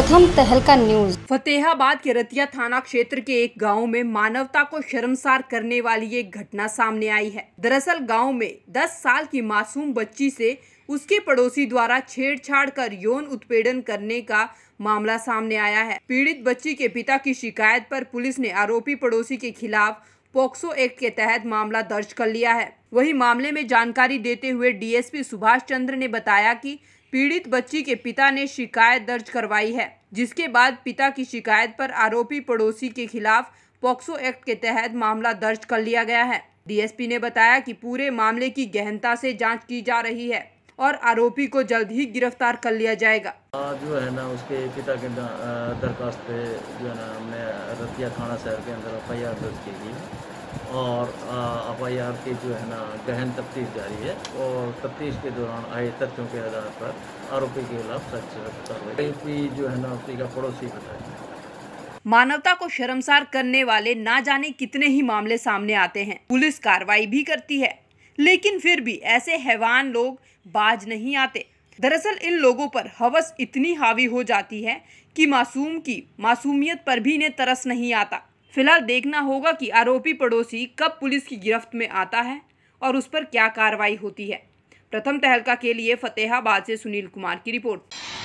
प्रथम तहलका न्यूज फतेहाबाद के रतिया थाना क्षेत्र के एक गांव में मानवता को शर्मसार करने वाली एक घटना सामने आई है दरअसल गांव में 10 साल की मासूम बच्ची से उसके पड़ोसी द्वारा छेड़छाड़ कर यौन उत्पीड़न करने का मामला सामने आया है पीड़ित बच्ची के पिता की शिकायत पर पुलिस ने आरोपी पड़ोसी के खिलाफ पोक्सो एक्ट के तहत मामला दर्ज कर लिया है वही मामले में जानकारी देते हुए डीएसपी सुभाष चंद्र ने बताया कि पीड़ित बच्ची के पिता ने शिकायत दर्ज करवाई है जिसके बाद पिता की शिकायत पर आरोपी पड़ोसी के खिलाफ पॉक्सो एक्ट के तहत मामला दर्ज कर लिया गया है डीएसपी ने बताया कि पूरे मामले की गहनता से जांच की जा रही है और आरोपी को जल्द ही गिरफ्तार कर लिया जाएगा जो है ना उसके पिता के दरखास्त पे जो है ना हमने रतिया थाना शहर के अंदर एफ आई आर दर्ज की गई और एफ आई आर की जो है ना गहन तफ्तीश जारी है और तफ्तीश के दौरान आए तथ्यों के आधार पर आरोपी के खिलाफ सख्त जो है ना उसी का पड़ोसी बताया मानवता को शर्मसार करने वाले ना जाने कितने ही मामले सामने आते हैं पुलिस कार्रवाई भी करती है लेकिन फिर भी ऐसे हैवान लोग बाज नहीं आते दरअसल इन लोगों पर हवस इतनी हावी हो जाती है कि मासूम की मासूमियत पर भी इन्हें तरस नहीं आता फिलहाल देखना होगा कि आरोपी पड़ोसी कब पुलिस की गिरफ्त में आता है और उस पर क्या कार्रवाई होती है प्रथम तहलका के लिए फतेहाबाद से सुनील कुमार की रिपोर्ट